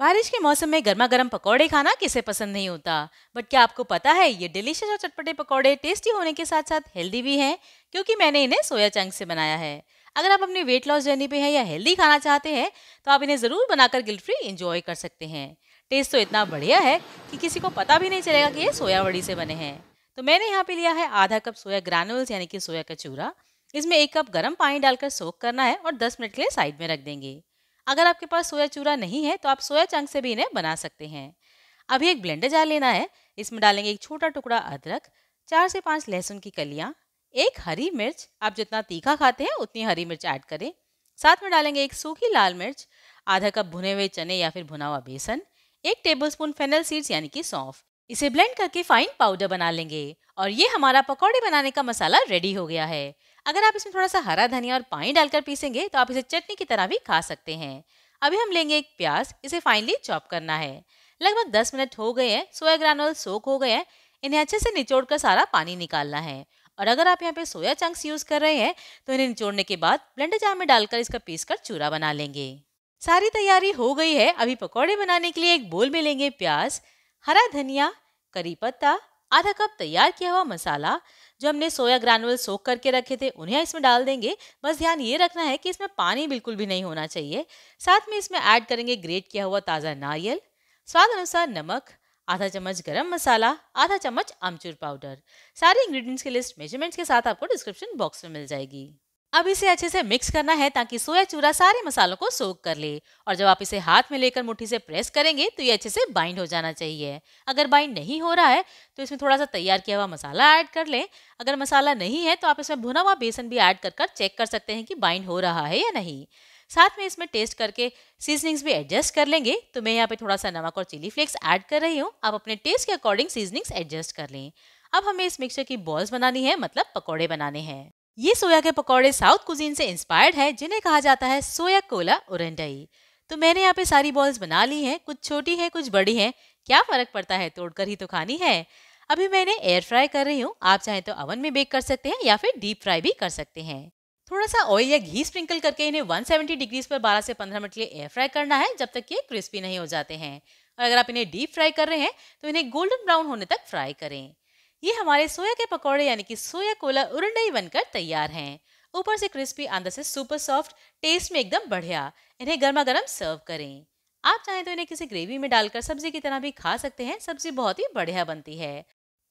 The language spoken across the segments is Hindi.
बारिश के मौसम में गर्मा गर्म पकौड़े खाना किसे पसंद नहीं होता बट क्या आपको पता है ये डिलीशियस और चटपटे पकौड़े टेस्टी होने के साथ साथ हेल्दी भी हैं क्योंकि मैंने इन्हें सोया चंक से बनाया है अगर आप अपनी वेट लॉस जर्नी पे हैं या हेल्दी खाना चाहते हैं तो आप इन्हें ज़रूर बनाकर गिल्ट फ्री इंजॉय कर सकते हैं टेस्ट तो इतना बढ़िया है कि किसी को पता भी नहीं चलेगा कि ये सोया बड़ी से बने हैं तो मैंने यहाँ पे लिया है आधा कप सोया ग्रैनुल्स यानी कि सोया का चूरा इसमें एक कप गर्म पानी डालकर सोख करना है और 10 मिनट के लिए साइड में रख देंगे अगर आपके पास सोया चूरा नहीं है तो आप सोया चंक से भी इन्हें बना सकते हैं अभी एक ब्लेंडर जार लेना है इसमें डालेंगे एक छोटा टुकड़ा अदरक चार से पाँच लहसुन की कलियाँ एक हरी मिर्च आप जितना तीखा खाते हैं उतनी हरी मिर्च ऐड करें साथ में डालेंगे एक सूखी लाल मिर्च आधा कप भुने हुए चने या फिर भुना हुआ बेसन एक टेबलस्पून फेनल सीड्स यानी कि सौंफ इसे ब्लेंड करके फाइन पाउडर बना लेंगे और ये हमारा पकौड़े बनाने का मसाला रेडी हो गया है अगर आप इसमें थोड़ा सा हरा धनिया और पानी डालकर पीसेंगे तो आप इसे चटनी की तरह भी खा सकते हैं अभी हम लेंगे एक प्याज इसे फाइनली चॉप करना है लगभग 10 मिनट हो गए हैं सोया ग्रानुअल सोख हो गए हैं इन्हें अच्छे से निचोड़ कर सारा पानी निकालना है और अगर आप यहाँ पे सोया चंक्स यूज़ कर रहे हैं तो इन्हें निचोड़ने के बाद ब्लेंडर जार में डालकर इसका पीस कर चूरा बना लेंगे सारी तैयारी हो गई है अभी पकौड़े बनाने के लिए एक बोल में लेंगे प्याज हरा धनिया करी पत्ता आधा कप तैयार किया हुआ मसाला जो हमने सोया ग्रानुअल सोख करके रखे थे उन्हें इसमें डाल देंगे बस ध्यान ये रखना है कि इसमें पानी बिल्कुल भी नहीं होना चाहिए साथ में इसमें ऐड करेंगे ग्रेट किया हुआ ताज़ा नारियल स्वाद अनुसार नमक आधा चम्मच गरम मसाला आधा चम्मच अमचूर पाउडर सारे इंग्रेडिएंट्स की लिस्ट मेजरमेंट्स के साथ आपको डिस्क्रिप्शन बॉक्स में मिल जाएगी अब इसे अच्छे से मिक्स करना है ताकि सोया चूरा सारे मसालों को सोख कर ले और जब आप इसे हाथ में लेकर मुट्ठी से प्रेस करेंगे तो ये अच्छे से बाइंड हो जाना चाहिए अगर बाइंड नहीं हो रहा है तो इसमें थोड़ा सा तैयार किया हुआ मसाला ऐड कर लें अगर मसाला नहीं है तो आप इसमें भुना हुआ बेसन भी ऐड कर कर चेक कर सकते हैं कि बाइंड हो रहा है या नहीं साथ में इसमें टेस्ट करके सीजनिंग्स भी एडजस्ट कर लेंगे तो मैं यहाँ पे थोड़ा सा नमक और चिली फ्लेक्स ऐड कर रही हूँ आप अपने टेस्ट के अकॉर्डिंग सीजनिंग्स एडजस्ट कर लें अब हमें इस मिक्सचर की बॉल्स बनानी है मतलब पकौड़े बनाने हैं ये सोया के पकौड़े साउथ कुजीन से इंस्पायर्ड है जिन्हें कहा जाता है सोया कोला उरंडई तो मैंने यहाँ पे सारी बॉल्स बना ली हैं कुछ छोटी हैं कुछ बड़ी हैं क्या फ़र्क पड़ता है तोड़कर ही तो खानी है अभी मैंने एयर फ्राई कर रही हूँ आप चाहें तो अवन में बेक कर सकते हैं या फिर डीप फ्राई भी कर सकते हैं थोड़ा सा ऑयल या घी स्प्रिंकल करके इन्हें 170 डिग्रीज पर 12 से 15 मिनट के लिए एयर फ्राई करना है जब तक ये क्रिस्पी नहीं हो जाते हैं और अगर आप इन्हें डीप फ्राई कर रहे हैं तो इन्हें गोल्डन ब्राउन होने तक फ्राई करें ये हमारे सोया के पकौड़े यानी कि सोया कोला उरंडई बनकर तैयार हैं ऊपर से क्रिस्पी अंदर से सुपर सॉफ्ट टेस्ट में एकदम बढ़िया इन्हें गर्मा गर्म सर्व करें आप चाहें तो इन्हें किसी ग्रेवी में डालकर सब्जी की तरह भी खा सकते हैं सब्जी बहुत ही बढ़िया बनती है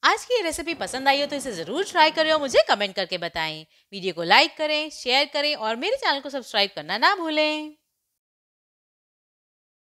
आज की रेसिपी पसंद आई हो तो इसे ज़रूर ट्राई करें और मुझे कमेंट करके बताएं वीडियो को लाइक करें शेयर करें और मेरे चैनल को सब्सक्राइब करना ना भूलें